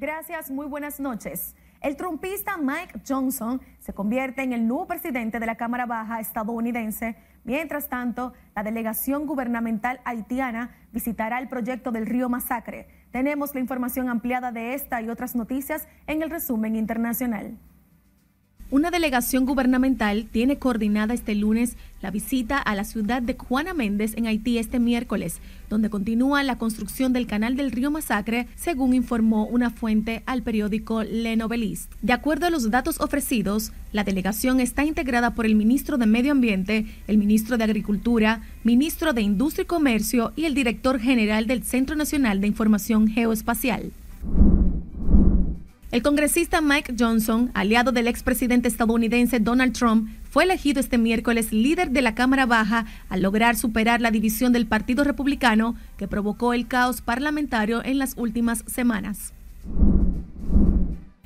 Gracias, muy buenas noches. El trumpista Mike Johnson se convierte en el nuevo presidente de la Cámara Baja estadounidense. Mientras tanto, la delegación gubernamental haitiana visitará el proyecto del río Masacre. Tenemos la información ampliada de esta y otras noticias en el resumen internacional. Una delegación gubernamental tiene coordinada este lunes la visita a la ciudad de Juana Méndez en Haití este miércoles, donde continúa la construcción del canal del río Masacre, según informó una fuente al periódico Le De acuerdo a los datos ofrecidos, la delegación está integrada por el ministro de Medio Ambiente, el ministro de Agricultura, ministro de Industria y Comercio y el director general del Centro Nacional de Información Geoespacial. El congresista Mike Johnson, aliado del expresidente estadounidense Donald Trump, fue elegido este miércoles líder de la Cámara Baja al lograr superar la división del Partido Republicano que provocó el caos parlamentario en las últimas semanas.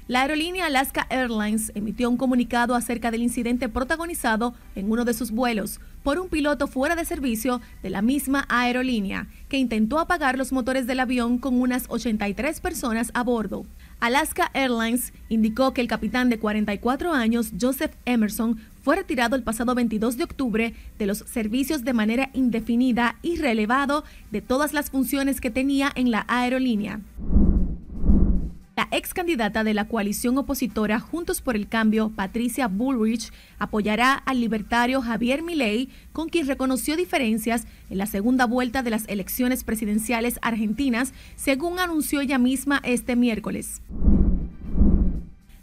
La aerolínea Alaska Airlines emitió un comunicado acerca del incidente protagonizado en uno de sus vuelos por un piloto fuera de servicio de la misma aerolínea, que intentó apagar los motores del avión con unas 83 personas a bordo. Alaska Airlines indicó que el capitán de 44 años, Joseph Emerson, fue retirado el pasado 22 de octubre de los servicios de manera indefinida y relevado de todas las funciones que tenía en la aerolínea. La ex candidata de la coalición opositora Juntos por el Cambio, Patricia Bullrich, apoyará al libertario Javier Milei, con quien reconoció diferencias en la segunda vuelta de las elecciones presidenciales argentinas, según anunció ella misma este miércoles.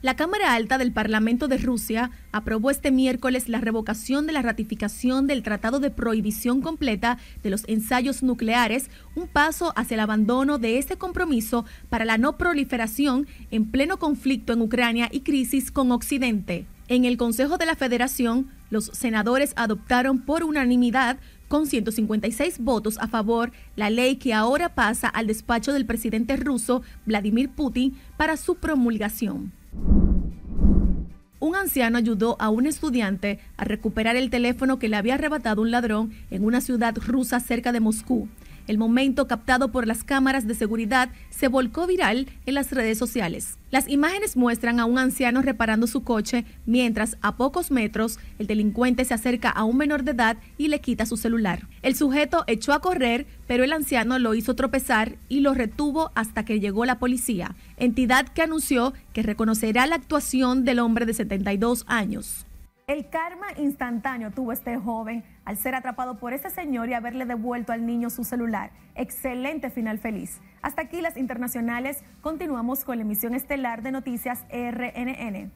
La Cámara Alta del Parlamento de Rusia aprobó este miércoles la revocación de la ratificación del Tratado de Prohibición Completa de los Ensayos Nucleares, un paso hacia el abandono de este compromiso para la no proliferación en pleno conflicto en Ucrania y crisis con Occidente. En el Consejo de la Federación, los senadores adoptaron por unanimidad con 156 votos a favor la ley que ahora pasa al despacho del presidente ruso Vladimir Putin para su promulgación anciano ayudó a un estudiante a recuperar el teléfono que le había arrebatado un ladrón en una ciudad rusa cerca de Moscú. El momento captado por las cámaras de seguridad se volcó viral en las redes sociales. Las imágenes muestran a un anciano reparando su coche, mientras a pocos metros el delincuente se acerca a un menor de edad y le quita su celular. El sujeto echó a correr, pero el anciano lo hizo tropezar y lo retuvo hasta que llegó la policía, entidad que anunció que reconocerá la actuación del hombre de 72 años. El karma instantáneo tuvo este joven al ser atrapado por ese señor y haberle devuelto al niño su celular. Excelente final feliz. Hasta aquí las internacionales. Continuamos con la emisión estelar de noticias RNN.